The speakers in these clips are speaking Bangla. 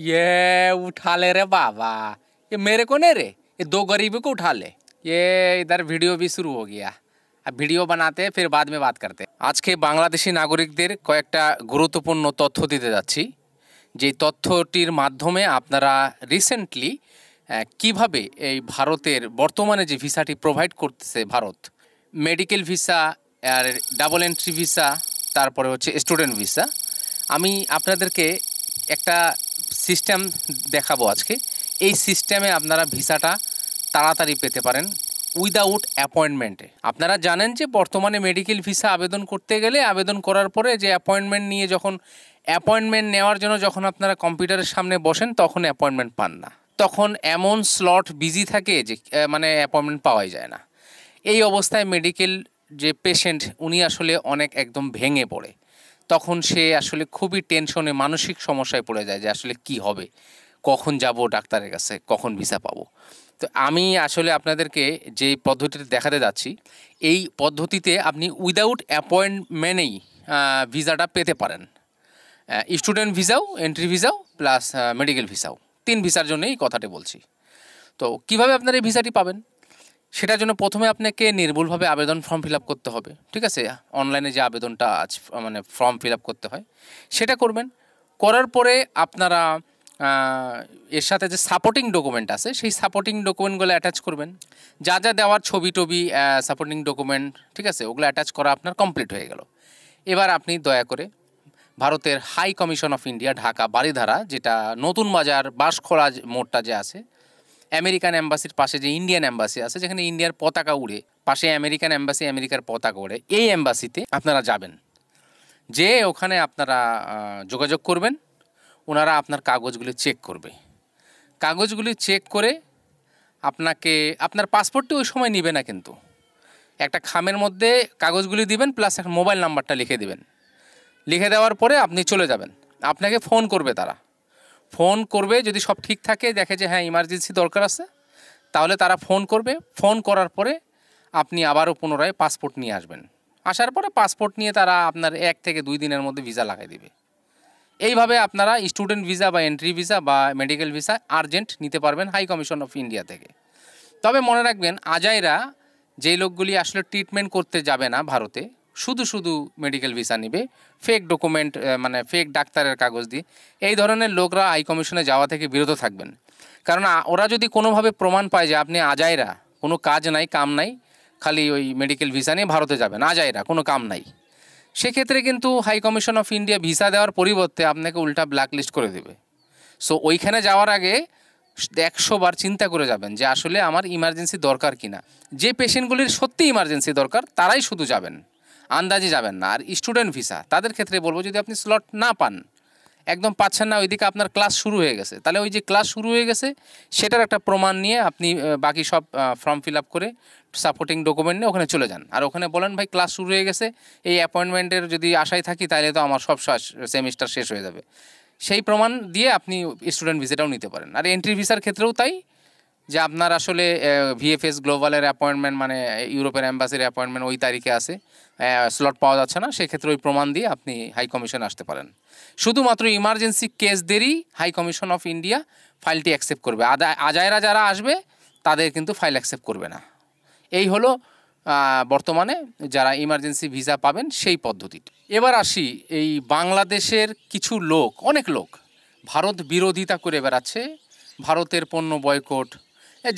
ये उठा ले रे बाबा ये मेरे को नहीं रे ये दो गरीबों को उठा ले ये इधर ভিডিও भी শুরু हो गया अब ভিডিও বানাতে ফির বাদ মে বাত করতে আজকে বাংলাদেশি নাগরিকদের কয়েকটা গুরুত্বপূর্ণ তথ্য দিতে যাচ্ছি যে তথ্যটির মাধ্যমে আপনারা রিসেন্টলি কিভাবে এই ভারতের বর্তমানে যে ভিসাটি প্রোভাইড করতেছে ভারত মেডিকেল ভিসা আর ডাবল এন্ট্রি ভিসা তারপরে হচ্ছে স্টুডেন্ট ভিসা আমি আপনাদেরকে একটা সিস্টেম দেখাবো আজকে এই সিস্টেমে আপনারা ভিসাটা তাড়াতাড়ি পেতে পারেন উইদাউট অ্যাপয়েন্টমেন্টে আপনারা জানেন যে বর্তমানে মেডিকেল ভিসা আবেদন করতে গেলে আবেদন করার পরে যে অ্যাপয়েন্টমেন্ট নিয়ে যখন অ্যাপয়েন্টমেন্ট নেওয়ার জন্য যখন আপনারা কম্পিউটারের সামনে বসেন তখন অ্যাপয়েন্টমেন্ট পান না তখন এমন স্লট বিজি থাকে যে মানে অ্যাপয়েন্টমেন্ট পাওয়াই যায় না এই অবস্থায় মেডিকেল যে পেশেন্ট উনি আসলে অনেক একদম ভেঙে পড়ে তখন সে আসলে খুবই টেনশনে মানসিক সমস্যায় পড়ে যায় যে আসলে কি হবে কখন যাব ডাক্তারের কাছে কখন ভিসা পাবো তো আমি আসলে আপনাদেরকে যে পদ্ধতিটা দেখাতে যাচ্ছি এই পদ্ধতিতে আপনি উইদাউট অ্যাপয়েন্টমেন্টেই ভিসাটা পেতে পারেন স্টুডেন্ট ভিসাও এন্ট্রি ভিসাও প্লাস মেডিকেল ভিসাও তিন ভিসার জন্য এই কথাটি বলছি তো কিভাবে আপনারা এই ভিসাটি পাবেন সেটার জন্য প্রথমে আপনাকে নির্ভুলভাবে আবেদন ফর্ম ফিল করতে হবে ঠিক আছে অনলাইনে যে আবেদনটা আজ মানে ফর্ম ফিল করতে হয় সেটা করবেন করার পরে আপনারা এর সাথে যে সাপোর্টিং ডকুমেন্ট আছে সেই সাপোর্টিং ডকুমেন্টগুলো অ্যাটাচ করবেন যা যা দেওয়ার ছবি টবি সাপোর্টিং ডকুমেন্ট ঠিক আছে ওগুলো অ্যাটাচ করা আপনার কমপ্লিট হয়ে গেল এবার আপনি দয়া করে ভারতের high commission of India Dhaka Baridhara যেটা নতুন বাজার বাঁশখোলা মোড়টা যে আছে আমেরিকান অ্যাম্বাসির পাশে যে ইন্ডিয়ান অ্যাম্বাসি আছে যেখানে ইন্ডিয়ার পতাকা উড়ে পাশে আমেরিকান অ্যাম্বাসি আমেরিকার পতাকা উড়ে এই অ্যাম্বাসিতে আপনারা যাবেন যে ওখানে আপনারা যোগাযোগ করবেন ওনারা আপনার কাগজগুলি চেক করবে কাগজগুলি চেক করে আপনাকে আপনার পাসপোর্টটি ওই সময় নেবে না কিন্তু একটা খামের মধ্যে কাগজগুলি দিবেন প্লাস একটা মোবাইল নাম্বারটা লিখে দেবেন লিখে দেওয়ার পরে আপনি চলে যাবেন আপনাকে ফোন করবে তারা ফোন করবে যদি সব ঠিক থাকে দেখে যে হ্যাঁ ইমার্জেন্সি দরকার আছে তাহলে তারা ফোন করবে ফোন করার পরে আপনি আবারও পুনরায় পাসপোর্ট নিয়ে আসবেন আসার পরে পাসপোর্ট নিয়ে তারা আপনার এক থেকে দুই দিনের মধ্যে ভিসা লাগাই দেবে এইভাবে আপনারা স্টুডেন্ট ভিসা বা এন্ট্রি ভিসা বা মেডিকেল ভিসা আর্জেন্ট নিতে পারবেন হাই কমিশন অফ ইন্ডিয়া থেকে তবে মনে রাখবেন আজাইরা যেই লোকগুলি আসলে ট্রিটমেন্ট করতে যাবে না ভারতে শুধু শুধু মেডিকেল ভিসা নিবে ফেক ডকুমেন্ট মানে ফেক ডাক্তারের কাগজ দিয়ে এই ধরনের লোকরা হাই কমিশনে যাওয়া থেকে বিরত থাকবেন কারণ ওরা যদি কোনোভাবে প্রমাণ পায় যে আপনি আজায়রা কোনো কাজ নাই কাম নাই খালি ওই মেডিকেল ভিসা নিয়ে ভারতে যাবেন আজায়রা কোনো কাম নাই সেক্ষেত্রে কিন্তু high commission of India visa দেওয়ার পরিবর্তে আপনাকে উল্টা ব্ল্যাকলিস্ট করে দেবে সো ওইখানে যাওয়ার আগে একশো বার চিন্তা করে যাবেন যে আসলে আমার ইমার্জেন্সি দরকার কিনা যে পেশেন্টগুলির সত্যি ইমার্জেন্সি দরকার তারাই শুধু যাবেন আন্দাজে যাবেন না আর স্টুডেন্ট ভিসা তাদের ক্ষেত্রে বলবো যদি আপনি স্লট না পান একদম পাচ্ছেন না ওইদিকে আপনার ক্লাস শুরু হয়ে গেছে তাহলে ওই যে ক্লাস শুরু হয়ে গেছে সেটার একটা প্রমাণ নিয়ে আপনি বাকি সব ফর্ম ফিল আপ করে সাপোর্টিং ডকুমেন্ট নিয়ে ওখানে চলে যান আর ওখানে বলেন ভাই ক্লাস শুরু হয়ে গেছে এই অ্যাপয়েন্টমেন্টের যদি আশায় থাকি তাহলে তো আমার সব সেমিস্টার শেষ হয়ে যাবে সেই প্রমাণ দিয়ে আপনি স্টুডেন্ট ভিসাটাও নিতে পারেন আর এন্ট্রি ভিসার ক্ষেত্রেও তাই যে আপনার আসলে ভিএফএস গ্লোবালের অ্যাপয়েন্টমেন্ট মানে ইউরোপের অ্যাম্বাসির অ্যাপয়েন্টমেন্ট ওই তারিখে আছে স্লট পাওয়া যাচ্ছে না সেক্ষেত্রে ওই প্রমাণ দিয়ে আপনি হাই কমিশন আসতে পারেন শুধুমাত্র ইমার্জেন্সি কেসদেরই হাই কমিশন অফ ইন্ডিয়া ফাইলটি অ্যাকসেপ্ট করবে আজায়রা যারা আসবে তাদের কিন্তু ফাইল অ্যাকসেপ্ট করবে না এই হলো বর্তমানে যারা ইমার্জেন্সি ভিসা পাবেন সেই পদ্ধতিটি এবার আসি এই বাংলাদেশের কিছু লোক অনেক লোক ভারত বিরোধিতা করে বেড়াচ্ছে ভারতের পণ্য বয়কট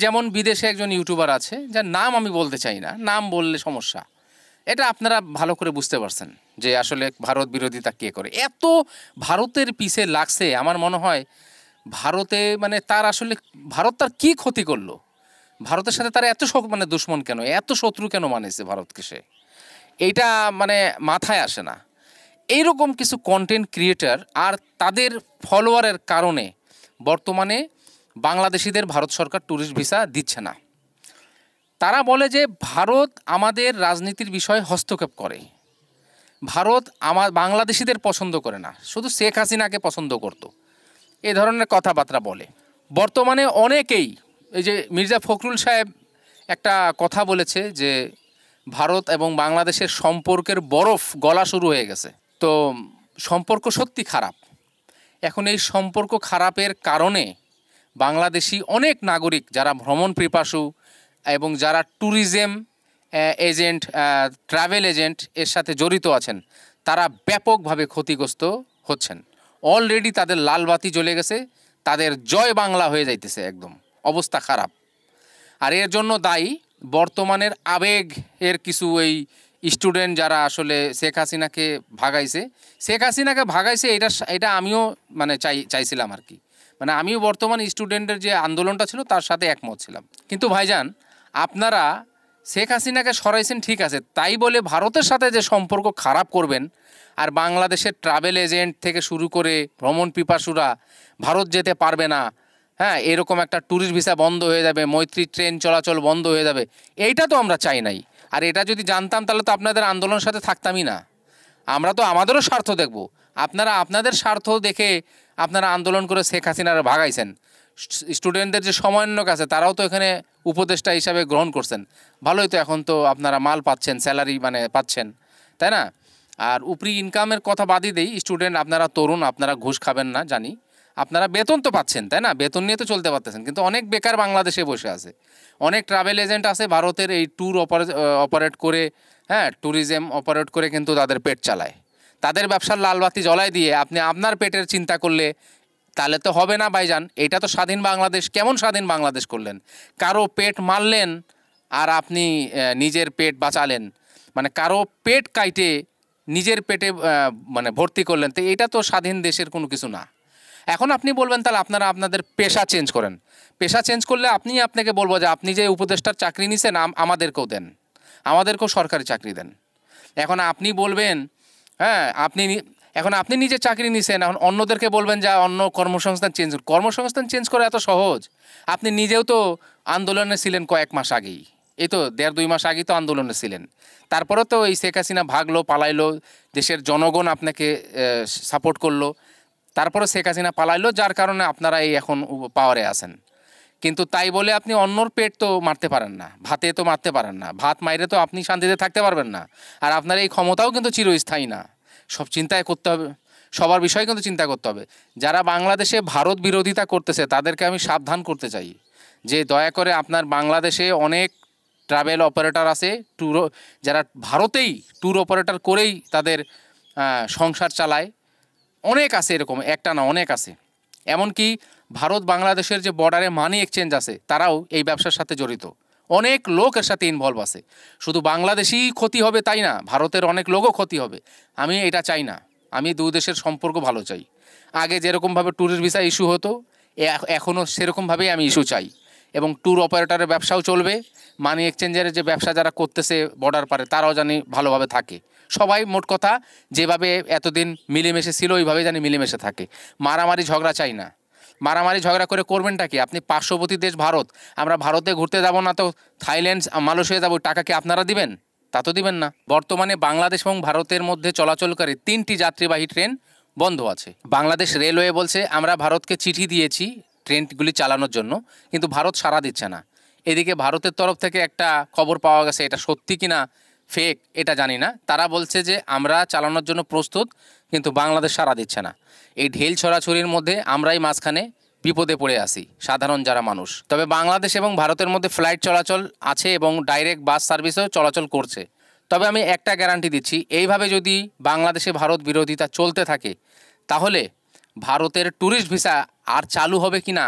যেমন বিদেশে একজন ইউটিউবার আছে যার নাম আমি বলতে চাই না নাম বললে সমস্যা এটা আপনারা ভালো করে বুঝতে পারছেন যে আসলে ভারত বিরোধিতা কে করে এত ভারতের পিছে লাগছে আমার মনে হয় ভারতে মানে তার আসলে ভারত তার কী ক্ষতি করলো ভারতের সাথে তার এত শখ মানে দুশ্মন কেন এত শত্রু কেন মানেছে ভারতকে সে এইটা মানে মাথায় আসে না এইরকম কিছু কন্টেন্ট ক্রিয়েটার আর তাদের ফলোয়ারের কারণে বর্তমানে বাংলাদেশিদের ভারত সরকার ট্যুরিস্ট ভিসা দিচ্ছে না তারা বলে যে ভারত আমাদের রাজনীতির বিষয়ে হস্তক্ষেপ করে ভারত আমার বাংলাদেশিদের পছন্দ করে না শুধু শেখ হাসিনাকে পছন্দ করত। এ ধরনের কথাবার্তা বলে বর্তমানে অনেকেই এই যে মির্জা ফখরুল সাহেব একটা কথা বলেছে যে ভারত এবং বাংলাদেশের সম্পর্কের বরফ গলা শুরু হয়ে গেছে তো সম্পর্ক সত্যি খারাপ এখন এই সম্পর্ক খারাপের কারণে বাংলাদেশি অনেক নাগরিক যারা ভ্রমণ পিপাসু এবং যারা ট্যুরিজম এজেন্ট ট্রাভেল এজেন্ট এর সাথে জড়িত আছেন তারা ব্যাপকভাবে ক্ষতিগ্রস্ত হচ্ছেন অলরেডি তাদের লাল বাতি জ্বলে গেছে তাদের জয় বাংলা হয়ে যাইতেছে একদম অবস্থা খারাপ আর এর জন্য দায়ী বর্তমানের আবেগ এর কিছু এই স্টুডেন্ট যারা আসলে শেখ হাসিনাকে ভাগাইছে শেখ হাসিনাকে ভাগাইছে এটা এটা আমিও মানে চাই চাইছিলাম আর কি মানে আমিও বর্তমান স্টুডেন্টের যে আন্দোলনটা ছিল তার সাথে একমত ছিলাম কিন্তু ভাইজান আপনারা শেখ হাসিনাকে সরাইছেন ঠিক আছে তাই বলে ভারতের সাথে যে সম্পর্ক খারাপ করবেন আর বাংলাদেশের ট্রাভেল এজেন্ট থেকে শুরু করে ভ্রমণ পিপাসুরা ভারত যেতে পারবে না হ্যাঁ এরকম একটা ট্যুরিস্ট ভিসা বন্ধ হয়ে যাবে মৈত্রী ট্রেন চলাচল বন্ধ হয়ে যাবে এইটা তো আমরা চাই নাই আর এটা যদি জানতাম তাহলে তো আপনাদের আন্দোলনের সাথে থাকতামই না আমরা তো আমাদেরও স্বার্থ দেখব আপনারা আপনাদের স্বার্থ দেখে আপনারা আন্দোলন করে শেখ হাসিনারা ভাগাইছেন স্টুডেন্টদের যে সমন্বয়ক আছে তারাও তো এখানে উপদেষ্টা হিসাবে গ্রহণ করছেন ভালোই তো এখন তো আপনারা মাল পাচ্ছেন স্যালারি মানে পাচ্ছেন তাই না আর উপরি ইনকামের কথা বাদই দেই স্টুডেন্ট আপনারা তরুণ আপনারা ঘুষ খাবেন না জানি আপনারা বেতন তো পাচ্ছেন তাই না বেতন নিয়ে তো চলতে পারতেছেন কিন্তু অনেক বেকার বাংলাদেশে বসে আছে অনেক ট্রাভেল এজেন্ট আছে ভারতের এই ট্যুর অপারেট করে হ্যাঁ ট্যুরিজম অপারেট করে কিন্তু তাদের পেট চালায় তাদের ব্যবসার লালবাতি জ্বলায় দিয়ে আপনি আপনার পেটের চিন্তা করলে তাহলে তো হবে না ভাইজান এটা তো স্বাধীন বাংলাদেশ কেমন স্বাধীন বাংলাদেশ করলেন কারো পেট মারলেন আর আপনি নিজের পেট বাঁচালেন মানে কারো পেট কাইটে নিজের পেটে মানে ভর্তি করলেন তো এটা তো স্বাধীন দেশের কোনো কিছু না এখন আপনি বলবেন তাহলে আপনারা আপনাদের পেশা চেঞ্জ করেন পেশা চেঞ্জ করলে আপনি আপনাকে বলবো যে আপনি যে উপদেষ্টার চাকরি নিছেন আমাদেরকেও দেন আমাদেরকেও সরকারি চাকরি দেন এখন আপনি বলবেন হ্যাঁ আপনি এখন আপনি নিজে চাকরি নিছেন এখন অন্যদেরকে বলবেন যা অন্য কর্মসংস্থান চেঞ্জ কর্মসংস্থান চেঞ্জ করা এত সহজ আপনি নিজেও তো আন্দোলনে ছিলেন কয়েক মাস আগেই এই তো দেড় দুই মাস আগেই তো আন্দোলনে ছিলেন তারপরে তো এই শেখ হাসিনা ভাগলো পালাইলো দেশের জনগণ আপনাকে সাপোর্ট করলো তারপরে শেখ হাসিনা পালাইলো যার কারণে আপনারা এই এখন পাওয়ারে আছেন কিন্তু তাই বলে আপনি অন্যর পেট তো মারতে পারেন না ভাতে তো মারতে পারেন না ভাত মাইরে তো আপনি শান্তিতে থাকতে পারবেন না আর আপনার এই ক্ষমতাও কিন্তু চিরস্থায়ী না সব চিন্তায় করতে হবে সবার বিষয়ে কিন্তু চিন্তা করতে হবে যারা বাংলাদেশে ভারত বিরোধিতা করতেছে তাদেরকে আমি সাবধান করতে চাই যে দয়া করে আপনার বাংলাদেশে অনেক ট্রাভেল অপারেটর আছে ট্যুর যারা ভারতেই ট্যুর অপারেটর করেই তাদের সংসার চালায় অনেক আছে এরকম একটা না অনেক আছে এমনকি ভারত বাংলাদেশের যে বর্ডারে মানি এক্সচেঞ্জ আছে তারাও এই ব্যবসার সাথে জড়িত অনেক লোক এর সাথে ইনভলভ আছে শুধু বাংলাদেশই ক্ষতি হবে তাই না ভারতের অনেক লোকও ক্ষতি হবে আমি এটা চাই না আমি দু দেশের সম্পর্ক ভালো চাই আগে যেরকমভাবে ট্যুরের ভিসা ইস্যু হতো এখনও সেরকমভাবেই আমি ইস্যু চাই এবং ট্যুর অপারেটরের ব্যবসাও চলবে মানি এক্সচেঞ্জের যে ব্যবসা যারা করতেছে বর্ডার পারে তারাও জানি ভালোভাবে থাকে সবাই মোট কথা যেভাবে এতদিন মিলেমিশে ছিল ওইভাবে জানি মিলেমিশে থাকে মারামারি ঝগড়া চাই না মারামারি ঝগড়া করে করবেনটা কি আপনি পার্শ্ববর্তী দেশ ভারত আমরা ভারতে ঘুরতে যাব না তো থাইল্যান্ড মালয়েশিয়া যাবো টাকা কি আপনারা দিবেন তা তো দিবেন না বর্তমানে বাংলাদেশ এবং ভারতের মধ্যে চলাচলকারী তিনটি যাত্রীবাহী ট্রেন বন্ধ আছে বাংলাদেশ রেলওয়ে বলছে আমরা ভারতকে চিঠি দিয়েছি ট্রেনগুলি চালানোর জন্য কিন্তু ভারত সাড়া দিচ্ছে না এদিকে ভারতের তরফ থেকে একটা খবর পাওয়া গেছে এটা সত্যি কিনা ফেক এটা জানি না তারা বলছে যে আমরা চালানোর জন্য প্রস্তুত কিন্তু বাংলাদেশ সারা দিচ্ছে না এই ঢেল ছড়াছড়ির মধ্যে আমরাই মাঝখানে বিপদে পড়ে আসি সাধারণ যারা মানুষ তবে বাংলাদেশ এবং ভারতের মধ্যে ফ্লাইট চলাচল আছে এবং ডাইরেক্ট বাস সার্ভিসও চলাচল করছে তবে আমি একটা গ্যারান্টি দিচ্ছি এইভাবে যদি বাংলাদেশে ভারত বিরোধিতা চলতে থাকে তাহলে ভারতের ট্যুরিস্ট ভিসা আর চালু হবে কি না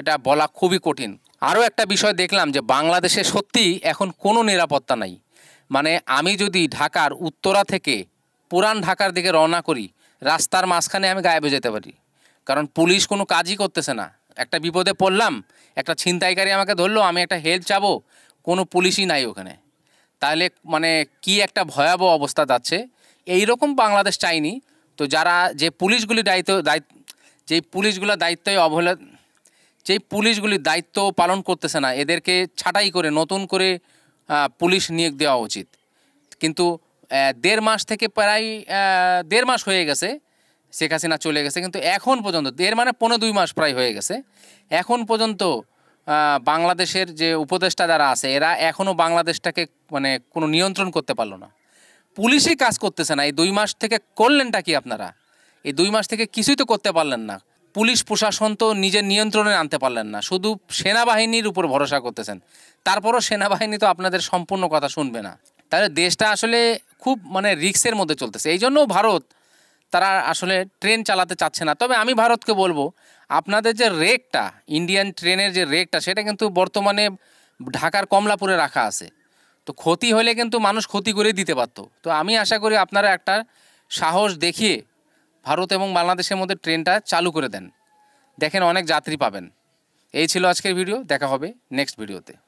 এটা বলা খুবই কঠিন আরও একটা বিষয় দেখলাম যে বাংলাদেশে সত্যিই এখন কোনো নিরাপত্তা নাই মানে আমি যদি ঢাকার উত্তরা থেকে পুরান ঢাকার দিকে রওনা করি রাস্তার মাঝখানে আমি গায়েবে যেতে পারি কারণ পুলিশ কোনো কাজই করতেছে না একটা বিপদে পড়লাম একটা ছিনতাইকারী আমাকে ধরলো আমি একটা হেল্প চাবো কোনো পুলিশই নাই ওখানে তাহলে মানে কি একটা ভয়াবহ অবস্থা যাচ্ছে এই রকম বাংলাদেশ চাইনি তো যারা যে পুলিশগুলি দায়িত্ব দায়িত্ব যেই পুলিশগুলো দায়িত্বে অবহেলা যেই পুলিশগুলি দায়িত্ব পালন করতেছে না এদেরকে ছাঁটাই করে নতুন করে পুলিশ নিয়োগ দেওয়া উচিত কিন্তু দেড় মাস থেকে প্রায় দেড় মাস হয়ে গেছে শেখ হাসিনা চলে গেছে কিন্তু এখন পর্যন্ত দেড় মানে পনেরো দুই মাস প্রায় হয়ে গেছে এখন পর্যন্ত বাংলাদেশের যে উপদেষ্টা যারা আছে এরা এখনও বাংলাদেশটাকে মানে কোনো নিয়ন্ত্রণ করতে পারলো না পুলিশই কাজ করতেছে না এই দুই মাস থেকে করলেনটা কি আপনারা এই দুই মাস থেকে কিছুই তো করতে পারলেন না পুলিশ প্রশাসন তো নিজের নিয়ন্ত্রণে আনতে পারলেন না শুধু সেনাবাহিনীর উপর ভরসা করতেছেন তারপরও সেনাবাহিনী তো আপনাদের সম্পূর্ণ কথা শুনবে না তাহলে দেশটা আসলে খুব মানে রিক্সের মধ্যে চলতেছে এই জন্য ভারত তারা আসলে ট্রেন চালাতে চাচ্ছে না তবে আমি ভারতকে বলবো আপনাদের যে রেকটা ইন্ডিয়ান ট্রেনের যে রেকটা সেটা কিন্তু বর্তমানে ঢাকার কমলাপুরে রাখা আছে তো ক্ষতি হলে কিন্তু মানুষ ক্ষতি করে দিতে পারত তো আমি আশা করি আপনারা একটা সাহস দেখিয়ে ভারত এবং বাংলাদেশের মধ্যে ট্রেনটা চালু করে দেন দেখেন অনেক যাত্রী পাবেন এই ছিল আজকের ভিডিও দেখা হবে নেক্সট ভিডিওতে